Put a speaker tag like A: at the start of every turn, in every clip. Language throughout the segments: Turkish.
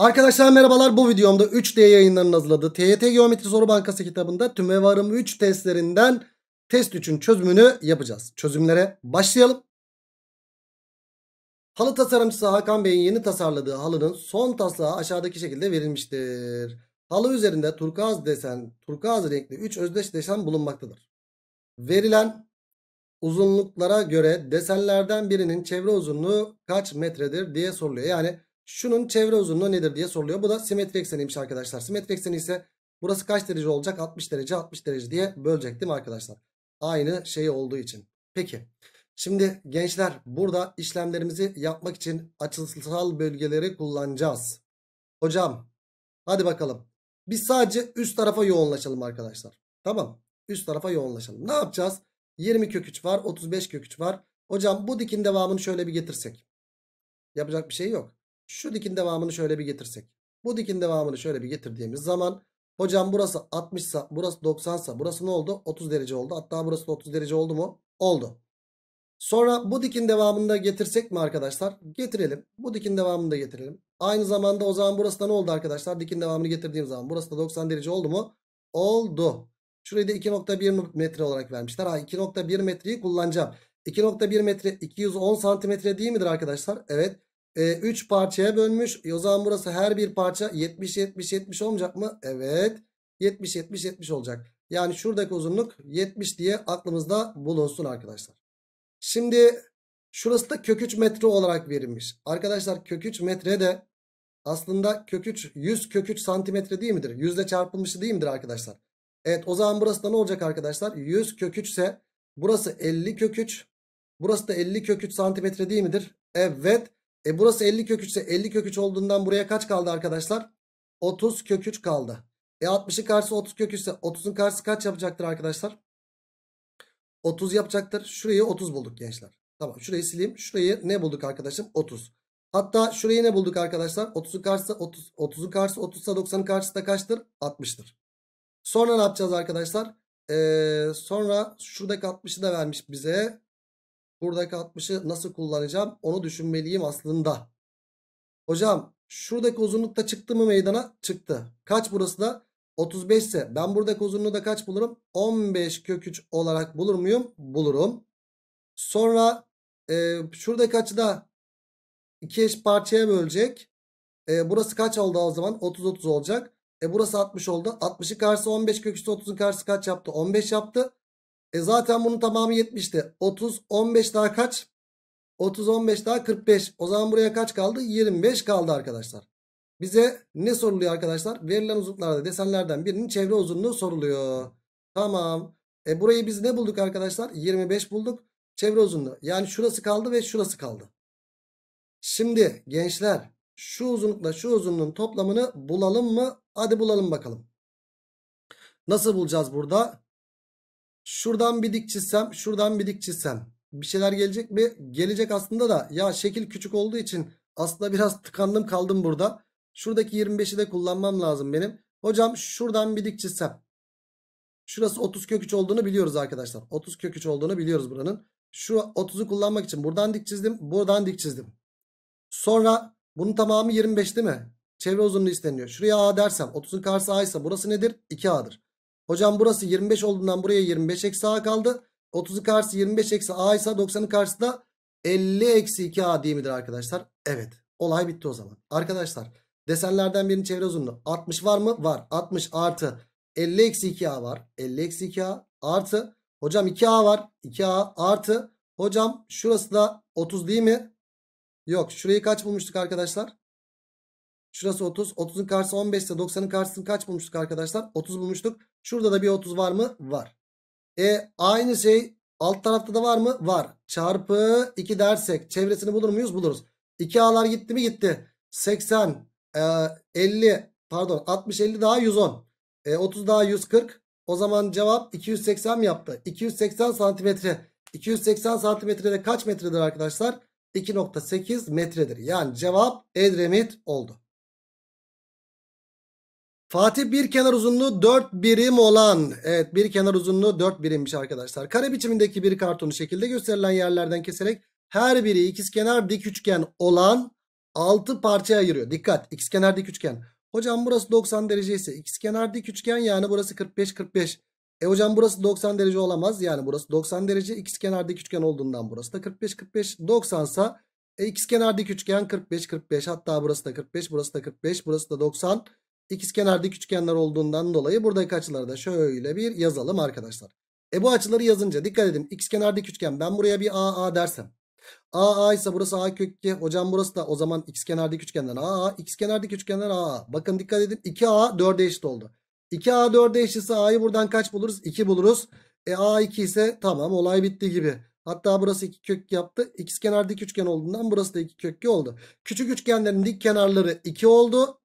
A: Arkadaşlar merhabalar bu videomda 3D yayınlarının hazırladığı TYT Geometri Soru Bankası kitabında tüm tümevarım 3 testlerinden test 3'ün çözümünü yapacağız. Çözümlere başlayalım. Halı tasarımcısı Hakan Bey'in yeni tasarladığı halının son taslağı aşağıdaki şekilde verilmiştir. Halı üzerinde turkuaz desen, turkuaz renkli 3 özdeş desen bulunmaktadır. Verilen uzunluklara göre desenlerden birinin çevre uzunluğu kaç metredir diye soruluyor. Yani Şunun çevre uzunluğu nedir diye soruluyor. Bu da simetri ekseniymiş arkadaşlar. Simetri ekseni ise burası kaç derece olacak? 60 derece 60 derece diye bölecek değil mi arkadaşlar? Aynı şey olduğu için. Peki. Şimdi gençler burada işlemlerimizi yapmak için açısal bölgeleri kullanacağız. Hocam hadi bakalım. Biz sadece üst tarafa yoğunlaşalım arkadaşlar. Tamam. Üst tarafa yoğunlaşalım. Ne yapacağız? 20 köküç var. 35 köküç var. Hocam bu dikin devamını şöyle bir getirsek. Yapacak bir şey yok şu dikin devamını şöyle bir getirsek. Bu dikin devamını şöyle bir getirdiğimiz zaman hocam burası 60 sa burası 90 sa burası ne oldu? 30 derece oldu. Hatta burası da 30 derece oldu mu? Oldu. Sonra bu dikin devamını da getirsek mi arkadaşlar? Getirelim. Bu dikin devamını da getirelim. Aynı zamanda o zaman burası da ne oldu arkadaşlar? Dikin devamını getirdiğim zaman burası da 90 derece oldu mu? Oldu. Şurayı da 2.1 metre olarak vermişler. Ha 2.1 metreyi kullanacağım. 2.1 metre 210 santimetre değil midir arkadaşlar? Evet e, ee, 3 parçaya bölmüş. E, o zaman burası her bir parça 70 70 70 olmayacak mı? Evet. 70 70 70 olacak. Yani şuradaki uzunluk 70 diye aklımızda bulunsun arkadaşlar. Şimdi şurası da kök 3 metre olarak verilmiş. Arkadaşlar kök 3 metre de aslında kök 3 100 kök 3 santimetre değil midir? 100 ile çarpılmışı değil midir arkadaşlar? Evet o zaman burası da ne olacak arkadaşlar? 100 kök 3 ise burası 50 kök 3. Burası da 50 kök 3 santimetre değil midir? Evet. E burası 50 kök 3 ise 50 kök 3 olduğundan buraya kaç kaldı arkadaşlar? 30 kök 3 kaldı. E 60'ın karşısı 30 kök 3 ise 30'un karşısı kaç yapacaktır arkadaşlar? 30 yapacaktır. Şurayı 30 bulduk gençler. Tamam şurayı sileyim. Şurayı ne bulduk arkadaşım? 30. Hatta şurayı ne bulduk arkadaşlar? 30'un karşısı 30. 30'un karşısı 30 ise 90'ın karşısı da kaçtır? 60'tır. Sonra ne yapacağız arkadaşlar? Ee, sonra şuradaki 60'ı da vermiş bize. Buradaki 60'ı nasıl kullanacağım onu düşünmeliyim aslında. Hocam şuradaki uzunluk da çıktı mı meydana? Çıktı. Kaç burası da? 35 ise ben buradaki uzunluğu da kaç bulurum? 15 kök 3 olarak bulur muyum? Bulurum. Sonra e, şuradaki açı da 2 eş parçaya bölecek. E, burası kaç oldu o zaman? 30-30 olacak. E burası 60 oldu. 60'ın karşısı 15 kök 3'te 30'un karşısı kaç yaptı? 15 yaptı. E zaten bunun tamamı 70'ti. 30 15 daha kaç? 30 15 daha 45. O zaman buraya kaç kaldı? 25 kaldı arkadaşlar. Bize ne soruluyor arkadaşlar? Verilen uzunluklarda desenlerden birinin çevre uzunluğu soruluyor. Tamam. E burayı biz ne bulduk arkadaşlar? 25 bulduk. Çevre uzunluğu. Yani şurası kaldı ve şurası kaldı. Şimdi gençler şu uzunlukla şu uzunluğun toplamını bulalım mı? Hadi bulalım bakalım. Nasıl bulacağız burada? Şuradan bir dik çizsem şuradan bir dik çizsem bir şeyler gelecek mi? Gelecek aslında da ya şekil küçük olduğu için aslında biraz tıkandım kaldım burada. Şuradaki 25'i de kullanmam lazım benim. Hocam şuradan bir dik çizsem. Şurası 30 köküç olduğunu biliyoruz arkadaşlar. 30 köküç olduğunu biliyoruz buranın. Şu 30'u kullanmak için buradan dik çizdim. Buradan dik çizdim. Sonra bunun tamamı 25 değil mi? Çevre uzunluğu isteniyor. Şuraya A dersem 30'un karşısı A ise burası nedir? 2A'dır. Hocam burası 25 olduğundan buraya 25 eksi a kaldı. 30'u karşısı 25 eksi a ise 90'ın karşısı da 50 eksi 2 a diye midir arkadaşlar? Evet. Olay bitti o zaman. Arkadaşlar desenlerden birinin çevre uzunluğu 60 var mı? Var. 60 artı 50 eksi 2 a var. 50 eksi 2 a artı hocam 2 a var. 2 a artı hocam şurası da 30 değil mi? Yok. Şurayı kaç bulmuştuk arkadaşlar? Şurası 30. 30'un karşısı 15 ise 90'ın karşısını kaç bulmuştuk arkadaşlar? 30 bulmuştuk. Şurada da bir 30 var mı? Var. E aynı şey alt tarafta da var mı? Var. Çarpı 2 dersek çevresini bulur muyuz? Buluruz. 2 A'lar gitti mi? Gitti. 80, e, 50 pardon 60, 50 daha 110. E, 30 daha 140. O zaman cevap 280 mi yaptı? 280 santimetre. 280 santimetrede kaç metredir arkadaşlar? 2.8 metredir. Yani cevap Edremit oldu. Fatih bir kenar uzunluğu 4 birim olan. Evet bir kenar uzunluğu 4 birimmiş arkadaşlar. Kare biçimindeki bir kartonu şekilde gösterilen yerlerden keserek her biri ikizkenar dik üçgen olan 6 parçaya ayırıyor. Dikkat ikizkenar dik üçgen. Hocam burası 90 derece ise ikizkenar dik üçgen yani burası 45 45. E hocam burası 90 derece olamaz. Yani burası 90 derece ikizkenar dik üçgen olduğundan burası da 45 45 90 sa e, ikizkenar dik üçgen 45 45 hatta burası da 45 burası da 45 burası da 90 İkizkenar dik üçgenler olduğundan dolayı buradaki açıları da şöyle bir yazalım arkadaşlar. E bu açıları yazınca dikkat edin. Xkenar dik üçgen. Ben buraya bir AA dersem. AA ise burası A kök 2. Hocam burası da o zaman xkenar dik üçgenden AA. Xkenar dik üçgenden AA. Bakın dikkat edin. 2A 4'e eşit oldu. 2A 4'e eşitse A'yı buradan kaç buluruz? 2 buluruz. E A 2 ise tamam olay bitti gibi. Hatta burası 2 kök yaptı. X Xkenar dik üçgen olduğundan burası da 2 kök oldu. Küçük üçgenlerin dik kenarları 2 oldu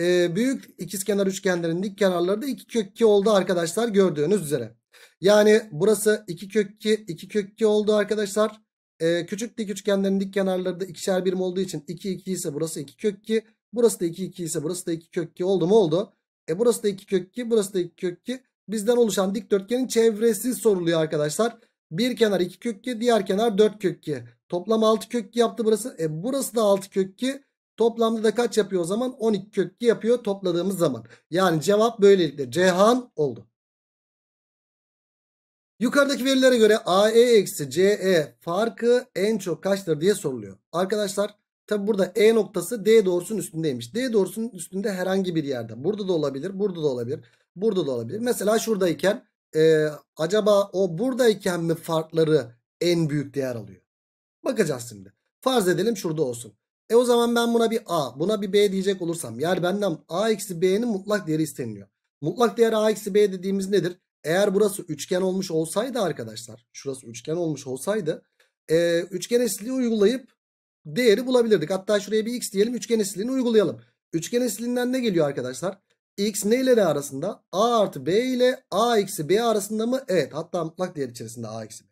A: e, büyük ikizkenar üçgenlerin dik kenarları da 2 kök 2 oldu arkadaşlar gördüğünüz üzere. Yani burası 2 kök 2 2 kök 2 oldu arkadaşlar. E, küçük dik üçgenlerin dik kenarları da ikişer birim olduğu için 2 2 ise burası 2 kök 2. Burası da 2 2 ise burası da 2 kök 2 oldu mu oldu. E burası da 2 kök 2 burası da 2 kök 2. Bizden oluşan dikdörtgenin çevresi soruluyor arkadaşlar. Bir kenar 2 kök 2 diğer kenar 4 kök 2. Toplam 6 kök 2 yaptı burası. E burası da 6 kök 2. Toplamda da kaç yapıyor o zaman? 12 köklü yapıyor topladığımız zaman. Yani cevap böylelikle Cihan oldu. Yukarıdaki verilere göre AE eksi CE farkı en çok kaçtır diye soruluyor. Arkadaşlar tabi burada E noktası D doğrusunun üstündeymiş. D doğrusunun üstünde herhangi bir yerde. Burada da olabilir, burada da olabilir, burada da olabilir. Mesela şuradayken e, acaba o buradayken mi farkları en büyük değer alıyor? Bakacağız şimdi. Farz edelim şurada olsun. E o zaman ben buna bir A buna bir B diyecek olursam yani benden A eksi B'nin mutlak değeri isteniliyor. Mutlak değer A eksi B dediğimiz nedir? Eğer burası üçgen olmuş olsaydı arkadaşlar şurası üçgen olmuş olsaydı e, üçgen eşitliği uygulayıp değeri bulabilirdik. Hatta şuraya bir x diyelim üçgen eşitliğini uygulayalım. Üçgen eşitliğinden ne geliyor arkadaşlar? x ne ile ne arasında? a artı b ile a eksi b arasında mı? Evet hatta mutlak değer içerisinde a eksi b.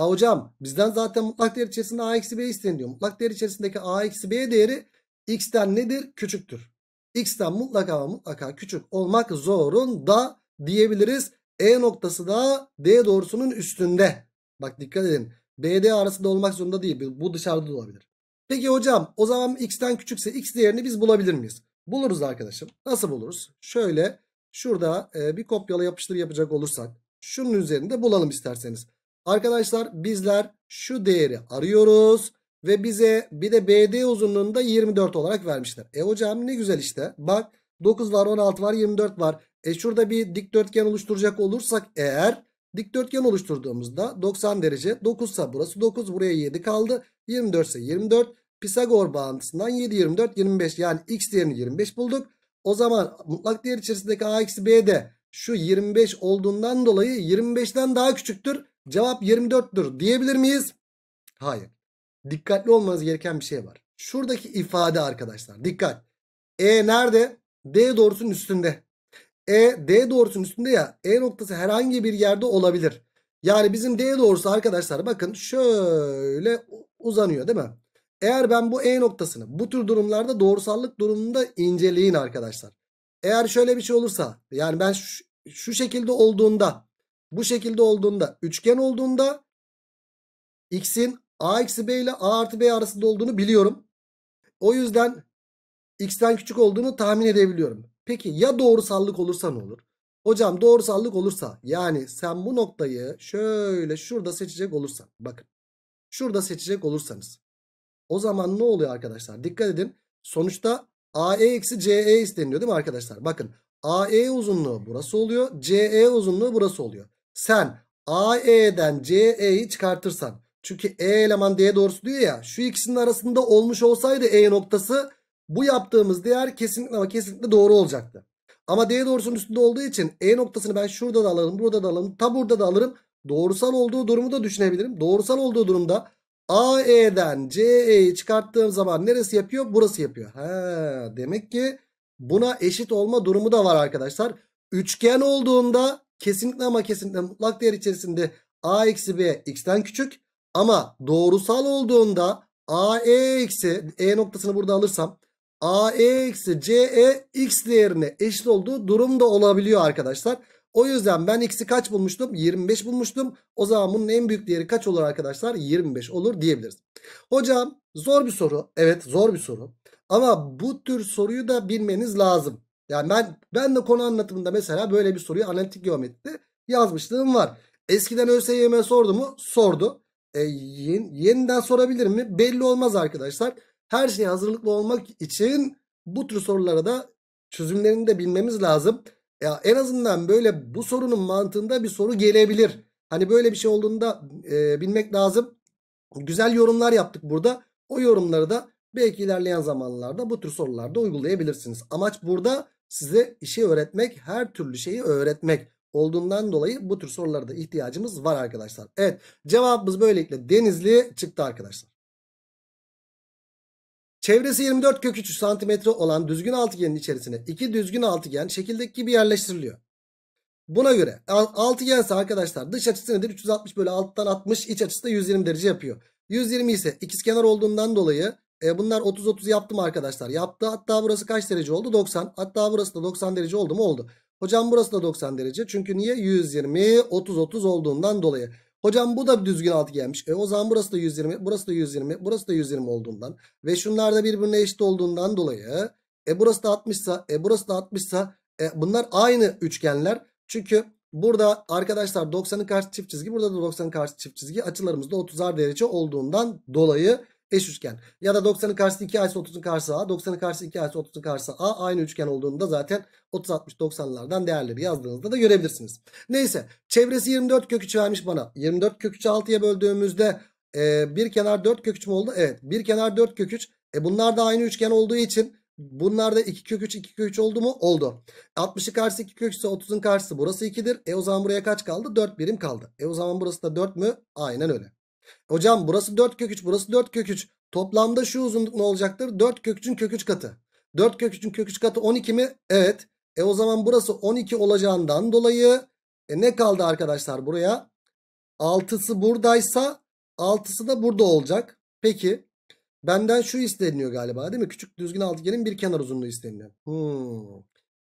A: Ha hocam bizden zaten mutlak değer içerisinde a eksi b isteniyor. Mutlak değer içerisindeki a eksi b değeri x'ten nedir? Küçüktür. x'ten mutlaka ama mutlaka küçük olmak zorunda diyebiliriz. E noktası da D doğrusunun üstünde. Bak dikkat edin. BD arasında olmak zorunda değil. Bu dışarıda da olabilir. Peki hocam o zaman x'ten küçükse x değerini biz bulabilir miyiz? Buluruz arkadaşım. Nasıl buluruz? Şöyle şurada e, bir kopyala yapıştır yapacak olursak şunun üzerinde bulalım isterseniz. Arkadaşlar bizler şu değeri arıyoruz. Ve bize bir de BD uzunluğunda 24 olarak vermişler. E hocam ne güzel işte. Bak 9 var 16 var 24 var. E şurada bir dikdörtgen oluşturacak olursak eğer dikdörtgen oluşturduğumuzda 90 derece 9 ise burası 9 buraya 7 kaldı. 24 ise 24. Pisagor bağıntısından 7 24 25 yani x değerini 25 bulduk. O zaman mutlak değer içerisindeki a eksi şu 25 olduğundan dolayı 25'ten daha küçüktür. Cevap 24'tür diyebilir miyiz? Hayır. Dikkatli olmanız gereken bir şey var. Şuradaki ifade arkadaşlar dikkat. E nerede? D doğrusunun üstünde. E D doğrusunun üstünde ya. E noktası herhangi bir yerde olabilir. Yani bizim D doğrusu arkadaşlar bakın şöyle uzanıyor değil mi? Eğer ben bu E noktasını bu tür durumlarda doğrusallık durumunda inceleyin arkadaşlar. Eğer şöyle bir şey olursa yani ben şu, şu şekilde olduğunda bu şekilde olduğunda üçgen olduğunda x'in a eksi b ile a artı b arasında olduğunu biliyorum. O yüzden x'ten küçük olduğunu tahmin edebiliyorum. Peki ya doğrusallık olursa ne olur? Hocam doğrusallık olursa yani sen bu noktayı şöyle şurada seçecek olursan bakın şurada seçecek olursanız o zaman ne oluyor arkadaşlar? Dikkat edin sonuçta AE eksi CE isteniyor değil mi arkadaşlar? Bakın AE uzunluğu burası oluyor CE uzunluğu burası oluyor sen AE'den CE'yi çıkartırsan çünkü E eleman D'ye doğrusu diyor ya şu ikisinin arasında olmuş olsaydı E noktası bu yaptığımız değer kesinlikle ama kesinlikle doğru olacaktı. Ama D doğrusunun üstünde olduğu için E noktasını ben şurada da alırım, burada da alırım, ta burada da alırım. Doğrusal olduğu durumu da düşünebilirim. Doğrusal olduğu durumda AE'den CE'yi çıkarttığım zaman neresi yapıyor? Burası yapıyor. He, demek ki buna eşit olma durumu da var arkadaşlar. Üçgen olduğunda kesinlikle ama kesinlikle mutlak değer içerisinde a eksi b x'ten küçük. Ama doğrusal olduğunda a e eksi e noktasını burada alırsam a e eksi c e x değerine eşit olduğu durum da olabiliyor arkadaşlar. O yüzden ben x'i kaç bulmuştum? 25 bulmuştum. O zaman bunun en büyük değeri kaç olur arkadaşlar? 25 olur diyebiliriz. Hocam zor bir soru. Evet zor bir soru. Ama bu tür soruyu da bilmeniz lazım. Yani ben ben de konu anlatımında mesela böyle bir soruyu analitik geometride yazmışlığım var. Eskiden ÖSYM sordu mu? Sordu. E, yen, yeniden sorabilir mi? Belli olmaz arkadaşlar. Her şeye hazırlıklı olmak için bu tür sorulara da çözümlerini de bilmemiz lazım. Ya en azından böyle bu sorunun mantığında bir soru gelebilir. Hani böyle bir şey olduğunda e, bilmek lazım. Güzel yorumlar yaptık burada. O yorumları da belki ilerleyen zamanlarda bu tür sorularda uygulayabilirsiniz. Amaç burada Size işi şey öğretmek, her türlü şeyi öğretmek olduğundan dolayı bu tür sorulara da ihtiyacımız var arkadaşlar. Evet cevabımız böylelikle Denizli çıktı arkadaşlar. Çevresi 24 kök 3 santimetre olan düzgün altıgenin içerisine iki düzgün altıgen şekildeki gibi yerleştiriliyor. Buna göre altıgen ise arkadaşlar dış açısı nedir? 360 bölü alttan 60 iç açısı da 120 derece yapıyor. 120 ise ikizkenar olduğundan dolayı e, bunlar 30-30 yaptım arkadaşlar. Yaptı. Hatta burası kaç derece oldu? 90. Hatta burası da 90 derece oldu mu? Oldu. Hocam burası da 90 derece. Çünkü niye? 120 30-30 olduğundan dolayı. Hocam bu da bir düzgün gelmiş. E o zaman burası da 120, burası da 120, burası da 120 olduğundan ve şunlar da birbirine eşit olduğundan dolayı e burası da 60 ise e burası da 60 ise e bunlar aynı üçgenler. Çünkü burada arkadaşlar 90'ın karşı çift çizgi, burada da 90'ın karşı çift çizgi. Açılarımız da 30'ar derece olduğundan dolayı eş üçgen. Ya da 90'ın karşısı 2 ise 30'un karşısı A. 90'ın karşısı 2 ise 30'un karşısı A. Aynı üçgen olduğunda zaten 30-60-90'lardan değerleri yazdığınızda da görebilirsiniz. Neyse çevresi 24 köküç vermiş bana. 24 köküçü 6'ya böldüğümüzde e, bir kenar 4 köküç mü oldu? Evet bir kenar 4 köküç. E bunlar da aynı üçgen olduğu için bunlar da 2 köküç 2 köküç oldu mu? Oldu. 60'ı karşısı 2 ise 30'un karşısı burası 2'dir. E o zaman buraya kaç kaldı? 4 birim kaldı. E o zaman burası da 4 mü? Aynen öyle. Hocam burası 4 kök 3 burası 4 kök 3. Toplamda şu uzunluk ne olacaktır? 4 kök 3'ün kök 3 katı. 4 kök 3'ün kök 3 katı 12 mi? Evet. E o zaman burası 12 olacağından dolayı e ne kaldı arkadaşlar buraya? 6'sı buradaysa 6'sı da burada olacak. Peki benden şu isteniyor galiba değil mi? Küçük düzgün altıgenin bir kenar uzunluğu isteniyor. Hmm.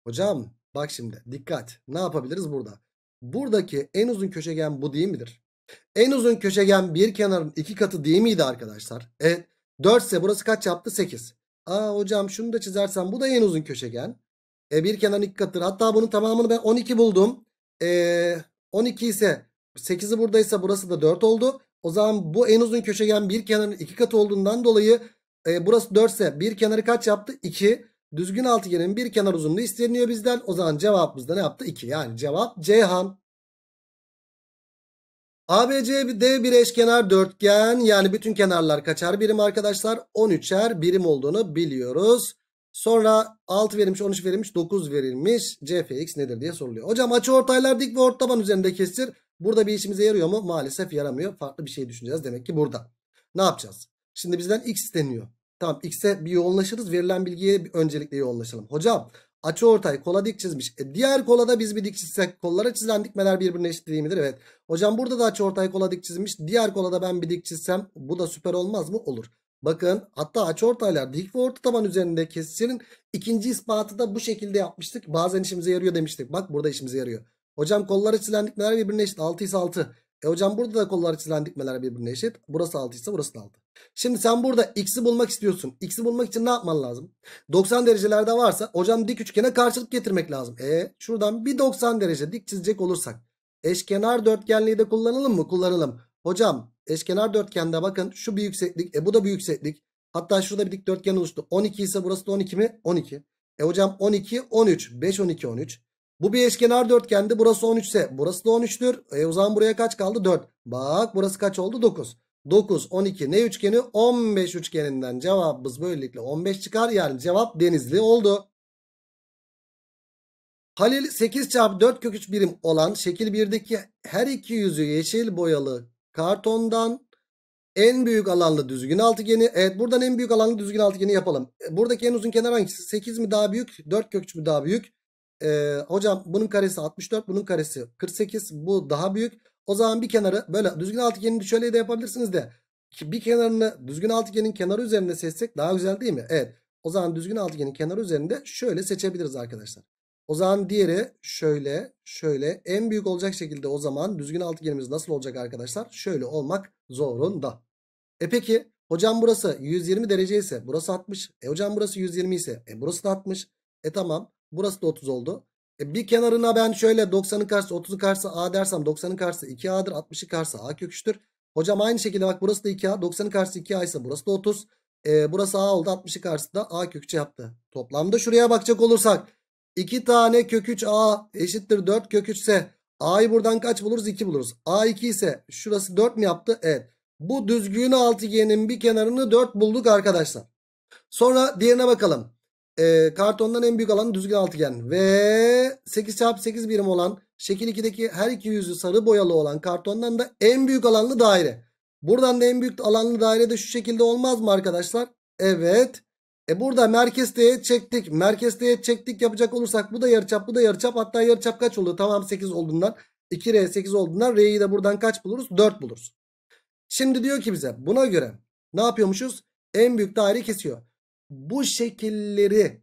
A: Hocam bak şimdi dikkat. Ne yapabiliriz burada? Buradaki en uzun köşegen bu değil midir? En uzun köşegen bir kenarın iki katı değil miydi arkadaşlar? Evet. 4 ise burası kaç yaptı? 8. Aa hocam şunu da çizersem bu da en uzun köşegen. E, bir kenarın iki katıdır. Hatta bunun tamamını ben 12 buldum. E, 12 ise 8'i buradaysa burası da 4 oldu. O zaman bu en uzun köşegen bir kenarın iki katı olduğundan dolayı e, burası 4 ise bir kenarı kaç yaptı? 2. Düzgün altıgenin bir kenar uzunluğu isteniyor bizden. O zaman cevabımız da ne yaptı? 2. Yani cevap Ceyhan. ABC D bir eşkenar dörtgen yani bütün kenarlar kaçar birim arkadaşlar 13'er birim olduğunu biliyoruz. Sonra 6 verilmiş 13 verilmiş 9 verilmiş CFX nedir diye soruluyor. Hocam açıortaylar dik ve ort taban üzerinde kesir. Burada bir işimize yarıyor mu? Maalesef yaramıyor. Farklı bir şey düşüneceğiz demek ki burada. Ne yapacağız? Şimdi bizden x isteniyor. Tamam x'e bir yoğunlaşırız. Verilen bilgiye öncelikle yoğunlaşalım. Hocam Açı ortay kola dik çizmiş. E, diğer da biz bir dik çizsek kollara çizilen dikmeler birbirine eşit değil midir? Evet. Hocam burada da açı ortay kola dik çizmiş. Diğer kola da ben bir dik çizsem bu da süper olmaz mı? Olur. Bakın hatta ortaylar dik ve orta taban üzerinde kesişinin ikinci ispatı da bu şekilde yapmıştık. Bazen işimize yarıyor demiştik. Bak burada işimize yarıyor. Hocam kollara çizilen dikmeler birbirine eşit. 6 ise 6. E hocam burada da kollar çizilen dikmeler birbirine eşit. Burası 6 ise burası da 6. Şimdi sen burada x'i bulmak istiyorsun. X'i bulmak için ne yapman lazım? 90 derecelerde varsa hocam dik üçgene karşılık getirmek lazım. E şuradan bir 90 derece dik çizecek olursak. Eşkenar dörtgenliği de kullanalım mı? Kullanalım. Hocam eşkenar dörtgende bakın şu bir yükseklik. E bu da bir yükseklik. Hatta şurada bir dik dörtgen oluştu. 12 ise burası da 12 mi? 12. E hocam 12, 13. 5, 12, 13. Bu bir eşkenar dörtgendi. Burası 13 ise burası da 13'tür. E o zaman buraya kaç kaldı? 4. Bak burası kaç oldu? 9. 9, 12 ne üçgeni? 15 üçgeninden cevabımız böylelikle 15 çıkar. Yani cevap denizli oldu. Halil 8 çarpı 4 kök 3 birim olan şekil 1'deki her iki yüzü yeşil boyalı kartondan en büyük alanlı düzgün altıgeni. Evet buradan en büyük alanlı düzgün altıgeni yapalım. E, buradaki en uzun kenar hangisi? 8 mi daha büyük? 4 kök 3 mü daha büyük? e, hocam bunun karesi 64 bunun karesi 48 bu daha büyük. O zaman bir kenarı böyle düzgün altıgenini şöyle de yapabilirsiniz de bir kenarını düzgün altıgenin kenarı üzerinde seçsek daha güzel değil mi? Evet. O zaman düzgün altıgenin kenarı üzerinde şöyle seçebiliriz arkadaşlar. O zaman diğeri şöyle şöyle en büyük olacak şekilde o zaman düzgün altıgenimiz nasıl olacak arkadaşlar? Şöyle olmak zorunda. E peki hocam burası 120 derece ise burası 60. E hocam burası 120 ise e burası da 60. E tamam Burası da 30 oldu. E bir kenarına ben şöyle 90'ın karşısı 30'un karşısı A dersem 90'ın karşısı 2A'dır. 60'ın karşısı A köküçtür. Hocam aynı şekilde bak burası da 2A. 90'ın karşısı 2A ise burası da 30. E, burası A oldu. 60'ın karşısı da A köküçü yaptı. Toplamda şuraya bakacak olursak 2 tane köküç A eşittir 4 köküçse A'yı buradan kaç buluruz? 2 buluruz. A 2 ise şurası 4 mi yaptı? Evet. Bu düzgün altıgenin bir kenarını 4 bulduk arkadaşlar. Sonra diğerine bakalım. E, kartondan en büyük alan düzgün altıgen ve 8 çarpı 8 birim olan şekil 2'deki her iki yüzü sarı boyalı olan kartondan da en büyük alanlı daire. Buradan da en büyük alanlı daire de şu şekilde olmaz mı arkadaşlar? Evet. E burada merkez teğet çektik. Merkez teğet çektik yapacak olursak bu da yarıçap bu da yarıçap. Hatta yarıçap kaç oldu? Tamam 8 olduğundan 2R 8 olduğundan R'yi de buradan kaç buluruz? 4 buluruz. Şimdi diyor ki bize buna göre ne yapıyormuşuz? En büyük daire kesiyor bu şekilleri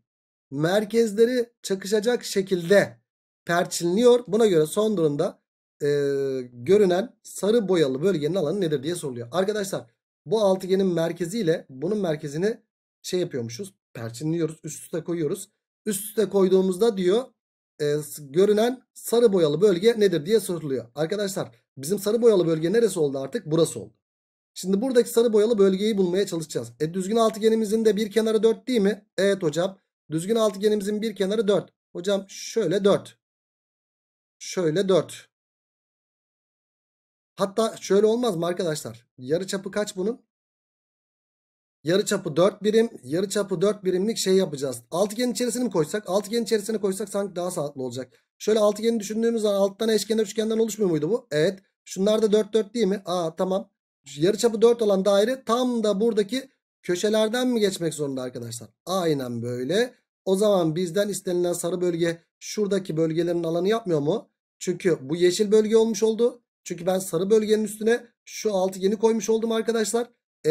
A: merkezleri çakışacak şekilde perçinliyor. Buna göre son durumda e, görünen sarı boyalı bölgenin alanı nedir diye soruluyor. Arkadaşlar bu altıgenin merkeziyle bunun merkezini şey yapıyormuşuz. Perçinliyoruz. Üst üste koyuyoruz. Üst üste koyduğumuzda diyor e, görünen sarı boyalı bölge nedir diye soruluyor. Arkadaşlar bizim sarı boyalı bölge neresi oldu artık? Burası oldu. Şimdi buradaki sarı boyalı bölgeyi bulmaya çalışacağız. E düzgün altıgenimizin de bir kenarı 4 değil mi? Evet hocam. Düzgün altıgenimizin bir kenarı 4. Hocam şöyle 4. Şöyle 4. Hatta şöyle olmaz mı arkadaşlar? Yarı çapı kaç bunun? Yarı çapı 4 birim. Yarı çapı 4 birimlik şey yapacağız. Altıgenin içerisini mi koysak? Altıgenin içerisine koysak sanki daha sağlıklı olacak. Şöyle altıgeni düşündüğümüz zaman alttan eşkenar üçgenden oluşmuyor muydu bu? Evet. Şunlar da 4 4 değil mi? Aa tamam yarıçapı 4 olan daire tam da buradaki köşelerden mi geçmek zorunda arkadaşlar? Aynen böyle. O zaman bizden istenilen sarı bölge şuradaki bölgelerin alanı yapmıyor mu? Çünkü bu yeşil bölge olmuş oldu. Çünkü ben sarı bölgenin üstüne şu altıgeni koymuş oldum arkadaşlar. Ee,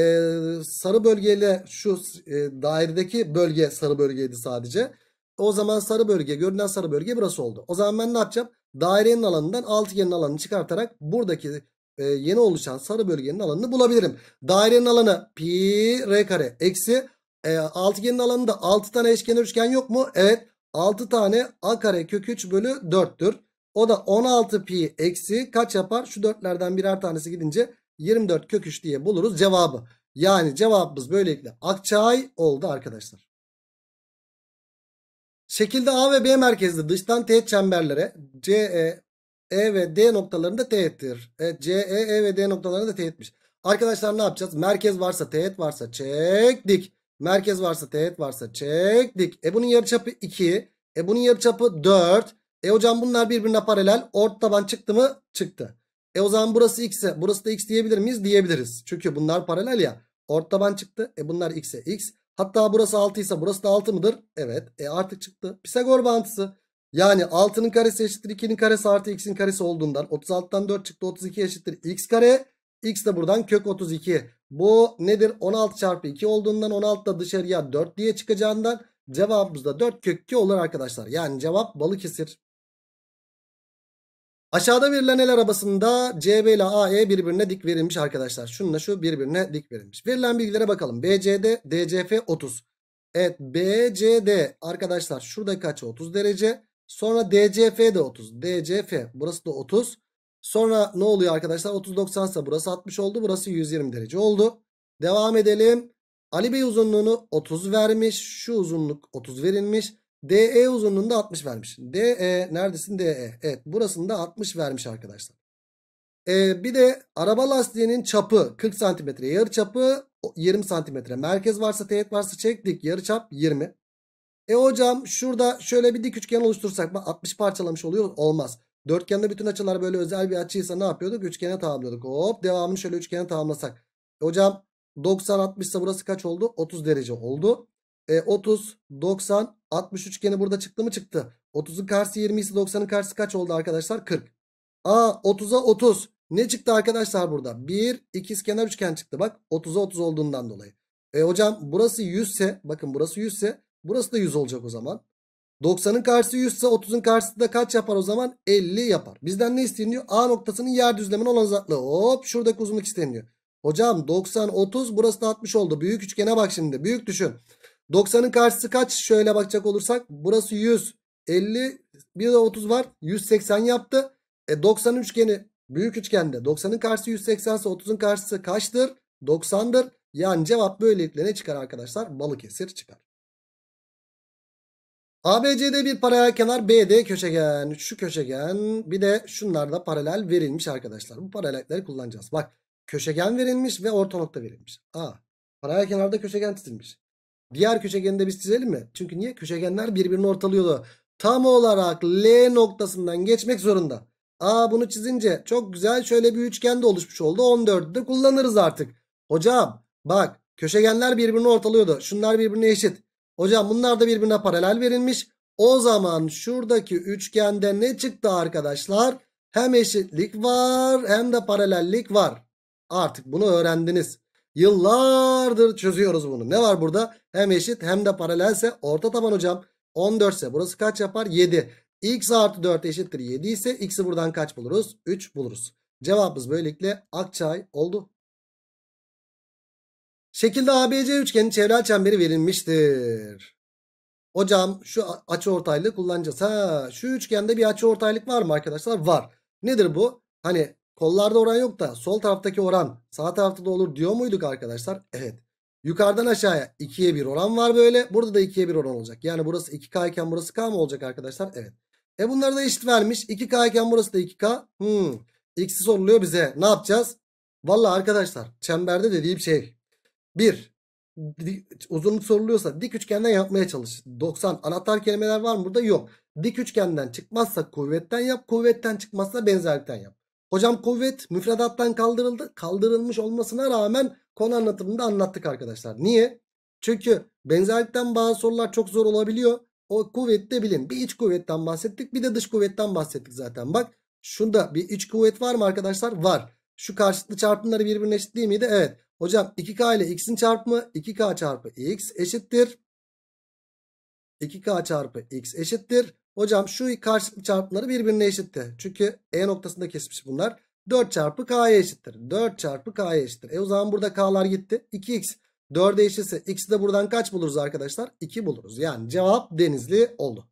A: sarı bölgeyle şu e, dairedeki bölge sarı bölgeydi sadece. O zaman sarı bölge görünen sarı bölge burası oldu. O zaman ben ne yapacağım? Dairenin alanından altıgenin alanını çıkartarak buradaki e, yeni oluşan sarı bölgenin alanını bulabilirim. Dairenin alanı pi r kare eksi e, altıgenin alanında 6 tane eşkenar üçgen yok mu? Evet 6 tane a kare kök 3 bölü 4'tür. O da 16 pi eksi kaç yapar? Şu dörtlerden birer tanesi gidince 24 kök 3 diye buluruz cevabı. Yani cevabımız böylelikle akçay oldu arkadaşlar. Şekilde A ve B merkezli dıştan teğet çemberlere CE e ve D noktalarında teğettir. Evet C, E, E ve D noktalarında teğetmiş. Arkadaşlar ne yapacağız? Merkez varsa teğet varsa çektik. Merkez varsa teğet varsa çektik. E bunun yarıçapı 2. E bunun yarıçapı 4. E hocam bunlar birbirine paralel. Ort taban çıktı mı? Çıktı. E o zaman burası x'e burası da x diyebilir miyiz? Diyebiliriz. Çünkü bunlar paralel ya. Ort taban çıktı. E bunlar x'e x. Hatta burası 6 ise burası da 6 mıdır? Evet. E artık çıktı. Pisagor bağıntısı. Yani 6'nın karesi eşittir 2'nin karesi artı x'in karesi olduğundan 36'dan 4 çıktı 32 eşittir x kare. X de buradan kök 32. Bu nedir? 16 çarpı 2 olduğundan 16 da dışarıya 4 diye çıkacağından cevabımız da 4 kök 2 olur arkadaşlar. Yani cevap Balıkesir. Aşağıda verilen el arabasında CB ile AE birbirine dik verilmiş arkadaşlar. Şununla şu birbirine dik verilmiş. Verilen bilgilere bakalım. BCD, DCF 30. Evet BCD arkadaşlar şurada kaç? 30 derece. Sonra DCF de 30. DCF burası da 30. Sonra ne oluyor arkadaşlar? 30 90 ise burası 60 oldu. Burası 120 derece oldu. Devam edelim. Ali Bey uzunluğunu 30 vermiş. Şu uzunluk 30 verilmiş. DE uzunluğunda 60 vermiş. DE neredesin DE? Evet burasında 60 vermiş arkadaşlar. Ee, bir de araba lastiğinin çapı 40 cm yarı çapı 20 cm. Merkez varsa teğet varsa çektik yarı çap 20. E hocam şurada şöyle bir dik üçgen oluştursak 60 parçalamış oluyor olmaz. Dörtgende bütün açılar böyle özel bir açıysa ne yapıyorduk? Üçgene tamamlıyorduk. Hop devamını şöyle üçgene tamamlasak. E hocam 90 60 ise burası kaç oldu? 30 derece oldu. E, 30 90 60 üçgeni burada çıktı mı çıktı. 30'un karşısı 20 ise 90'ın karşısı kaç oldu arkadaşlar? 40. Aa 30'a 30. Ne çıktı arkadaşlar burada? Bir ikizkenar üçgen çıktı bak. 30'a 30 olduğundan dolayı. E hocam burası 100 ise bakın burası 100 ise Burası da 100 olacak o zaman. 90'ın karşısı 100 ise 30'un karşısı da kaç yapar o zaman? 50 yapar. Bizden ne isteniyor? A noktasının yer düzlemine olan uzaklığı. Hop şuradaki uzunluk isteniyor. Hocam 90 30 burası da 60 oldu. Büyük üçgene bak şimdi. Büyük düşün. 90'ın karşısı kaç? Şöyle bakacak olursak burası 100. 50 bir de 30 var. 180 yaptı. E 90 üçgeni büyük üçgende. 90'ın karşısı 180 ise 30'un karşısı kaçtır? 90'dır. Yani cevap böylelikle ne çıkar arkadaşlar? Balıkesir çıkar. ABC'de bir paralel kenar, BD köşegen, şu köşegen, bir de şunlar da paralel verilmiş arkadaşlar. Bu paralelleri kullanacağız. Bak, köşegen verilmiş ve orta nokta verilmiş. A. Paralel kenarda köşegen çizilmiş. Diğer köşegeni de biz çizelim mi? Çünkü niye? Köşegenler birbirini ortalıyordu. Tam olarak L noktasından geçmek zorunda. A bunu çizince çok güzel şöyle bir üçgen de oluşmuş oldu. 14'ü de kullanırız artık. Hocam bak köşegenler birbirini ortalıyordu. Şunlar birbirine eşit. Hocam bunlar da birbirine paralel verilmiş. O zaman şuradaki üçgende ne çıktı arkadaşlar? Hem eşitlik var hem de paralellik var. Artık bunu öğrendiniz. Yıllardır çözüyoruz bunu. Ne var burada? Hem eşit hem de paralelse orta taban hocam. 14 ise burası kaç yapar? 7. X artı 4 eşittir 7 ise X'i buradan kaç buluruz? 3 buluruz. Cevabımız böylelikle Akçay oldu. Şekilde ABC üçgenin çevrel çemberi verilmiştir. Hocam şu açı kullanacağız. Ha, şu üçgende bir açıortaylık var mı arkadaşlar? Var. Nedir bu? Hani kollarda oran yok da sol taraftaki oran sağ tarafta da olur diyor muyduk arkadaşlar? Evet. Yukarıdan aşağıya 2'ye 1 oran var böyle. Burada da 2'ye 1 oran olacak. Yani burası 2K iken burası K mı olacak arkadaşlar? Evet. E bunları da eşit vermiş. 2K iken burası da 2K. Hmm. X'i soruluyor bize. Ne yapacağız? Valla arkadaşlar çemberde dediğim şey 1. Uzunluk soruluyorsa dik üçgenden yapmaya çalış. 90 anahtar kelimeler var mı burada? Yok. Dik üçgenden çıkmazsa kuvvetten yap. Kuvvetten çıkmazsa benzerlikten yap. Hocam kuvvet müfredattan kaldırıldı. Kaldırılmış olmasına rağmen konu anlatımında anlattık arkadaşlar. Niye? Çünkü benzerlikten bazı sorular çok zor olabiliyor. O kuvvette bilin. Bir iç kuvvetten bahsettik bir de dış kuvvetten bahsettik zaten. Bak şunda bir iç kuvvet var mı arkadaşlar? Var. Şu karşıtlı çarpımları birbirine eşit değil miydi? Evet. Hocam 2K ile X'in çarpımı 2K çarpı X eşittir. 2K çarpı X eşittir. Hocam şu karşılıklı çarpımları birbirine eşittir Çünkü E noktasında kesmiş bunlar. 4 çarpı K'ya eşittir. 4 çarpı K'ya eşittir. E o zaman burada K'lar gitti. 2X 4'e eşitse X'i de buradan kaç buluruz arkadaşlar? 2 buluruz. Yani cevap denizli oldu.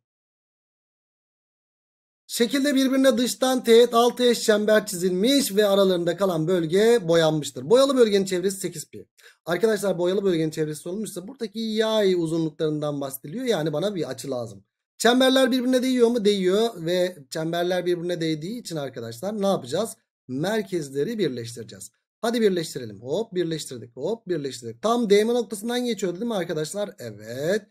A: Şekilde birbirine dıştan teğet altı eş çember çizilmiş ve aralarında kalan bölge boyanmıştır. Boyalı bölgenin çevresi 8 pi. Arkadaşlar boyalı bölgenin çevresi sorulmuşsa buradaki yay uzunluklarından bahsediliyor. Yani bana bir açı lazım. Çemberler birbirine değiyor mu? Değiyor ve çemberler birbirine değdiği için arkadaşlar ne yapacağız? Merkezleri birleştireceğiz. Hadi birleştirelim. Hop birleştirdik. Hop birleştirdik. Tam değme noktasından geçiyor değil mi arkadaşlar? Evet.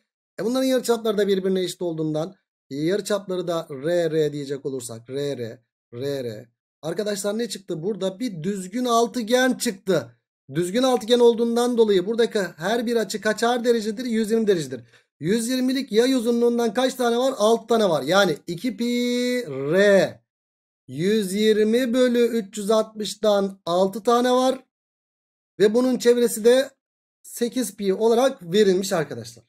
A: E bunların yarıçapları da birbirine eşit olduğundan Yarı çapları da RR diyecek olursak RR, RR. Arkadaşlar ne çıktı? Burada bir düzgün altıgen çıktı. Düzgün altıgen olduğundan dolayı buradaki her bir açı kaçar derecedir? 120 derecedir. 120'lik yay uzunluğundan kaç tane var? 6 tane var. Yani 2 pi r 120 bölü 360'dan 6 tane var. Ve bunun çevresi de 8 pi olarak verilmiş arkadaşlar.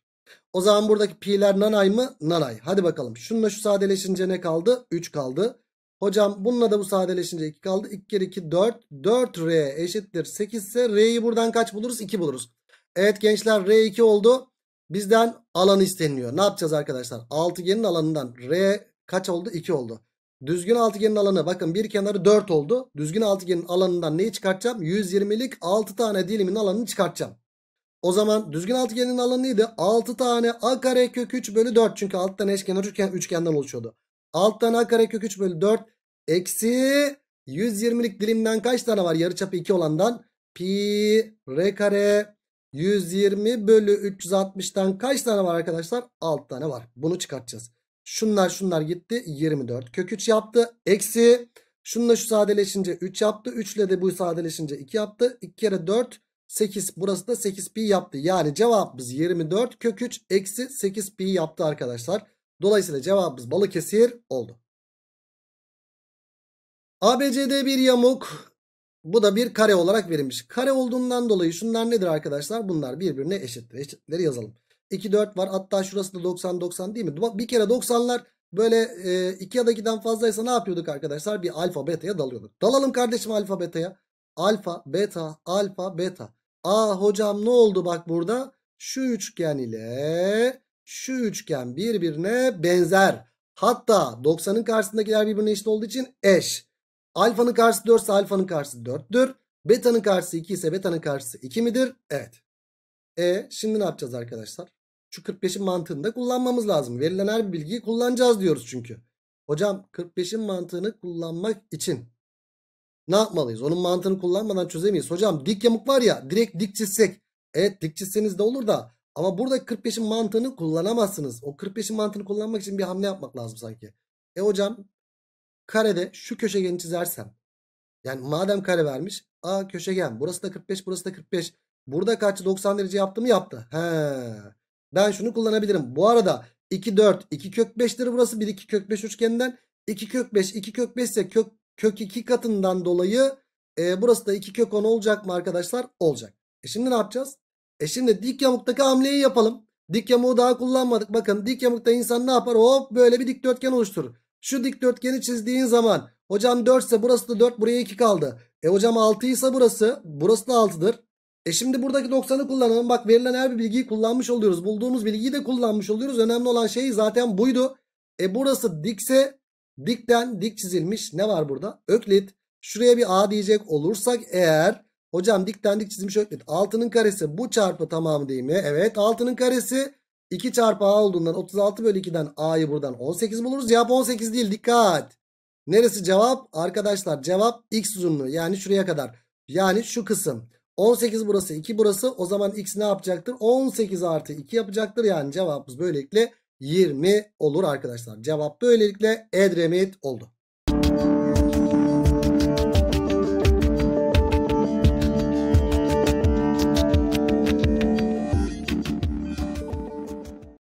A: O zaman buradaki pi'ler nanay mı? Nanay. Hadi bakalım. Şununla şu sadeleşince ne kaldı? 3 kaldı. Hocam bununla da bu sadeleşince 2 kaldı. 2 kere 2 4. 4R eşittir 8 ise R'yi buradan kaç buluruz? 2 buluruz. Evet gençler R2 oldu. Bizden alanı isteniliyor. Ne yapacağız arkadaşlar? Altıgenin alanından R kaç oldu? 2 oldu. Düzgün altıgenin alanı bakın bir kenarı 4 oldu. Düzgün altıgenin alanından neyi çıkartacağım? 120'lik 6 tane dilimin alanını çıkartacağım. O zaman düzgün altıgenin alanı neydi? 6 tane a kare kök 3 bölü 4. Çünkü alttan tane eşkenar üçgen, üçgenden oluşuyordu. Alttan a kare kök 3 bölü 4 eksi 120'lik dilimden kaç tane var? Yarıçapı 2 olandan pi r kare 120 bölü 360'tan kaç tane var arkadaşlar? 6 tane var. Bunu çıkartacağız. Şunlar şunlar gitti. 24 kök 3 yaptı. Eksi şununla şu sadeleşince 3 yaptı. 3 ile de bu sadeleşince 2 yaptı. 2 kere 4 8 burası da 8 pi yaptı. Yani cevabımız 24 kök 3 eksi 8 pi yaptı arkadaşlar. Dolayısıyla cevabımız Balıkesir oldu. ABCD bir yamuk. Bu da bir kare olarak verilmiş. Kare olduğundan dolayı şunlar nedir arkadaşlar? Bunlar birbirine eşittir. Eşitleri yazalım. 2 4 var. Hatta şurası da 90 90 değil mi? Bir kere 90'lar böyle 2 e, ya da 2'den fazlaysa ne yapıyorduk arkadaşlar? Bir alfa beta'ya dalıyorduk. Dalalım kardeşim alfa beta'ya. Alfa beta alfa beta. Aa ah hocam ne oldu bak burada? Şu üçgen ile şu üçgen birbirine benzer. Hatta 90'ın karşısındakiler birbirine eşit olduğu için eş. Alfanın karşısı 4 ise alfanın karşısı 4'tür. Beta'nın karşısı 2 ise beta'nın karşısı 2 midir? Evet. E şimdi ne yapacağız arkadaşlar? Şu 45'in mantığında kullanmamız lazım. Verilen her bir bilgiyi kullanacağız diyoruz çünkü. Hocam 45'in mantığını kullanmak için ne yapmalıyız? Onun mantığını kullanmadan çözemeyiz. Hocam dik yamuk var ya direkt dik çizsek. Evet dik çizseniz de olur da ama burada 45'in mantığını kullanamazsınız. O 45'in mantığını kullanmak için bir hamle yapmak lazım sanki. E hocam karede şu köşegeni çizersem yani madem kare vermiş A köşegen burası da 45 burası da 45 burada kaçtı 90 derece yaptı mı yaptı. He. Ben şunu kullanabilirim. Bu arada 2 4 2 kök 5'leri burası 1 2 kök 5 üçgeninden 2 kök 5 2 kök 5 ise kök kök 2 katından dolayı e, burası da 2 kök 10 olacak mı arkadaşlar? Olacak. E şimdi ne yapacağız? E şimdi dik yamuktaki hamleyi yapalım. Dik yamuğu daha kullanmadık. Bakın dik yamukta insan ne yapar? Hop böyle bir dikdörtgen oluşturur. Şu dikdörtgeni çizdiğin zaman hocam 4 ise burası da 4 buraya 2 kaldı. E hocam 6 ise burası burası da 6'dır. E şimdi buradaki 90'ı kullanalım. Bak verilen her bir bilgiyi kullanmış oluyoruz. Bulduğumuz bilgiyi de kullanmış oluyoruz. Önemli olan şey zaten buydu. E burası dikse Dikten dik çizilmiş. Ne var burada? Öklit. Şuraya bir A diyecek olursak eğer hocam dikten dik çizilmiş öklit. Altının karesi bu çarpı tamamı değil mi? Evet altının karesi 2 çarpı A olduğundan 36 bölü 2'den A'yı buradan 18 buluruz. Cevap 18 değil dikkat. Neresi cevap? Arkadaşlar cevap x uzunluğu yani şuraya kadar. Yani şu kısım. 18 burası 2 burası o zaman x ne yapacaktır? 18 artı 2 yapacaktır. Yani cevabımız böylelikle 20 olur arkadaşlar. Cevap böylelikle Edremit oldu.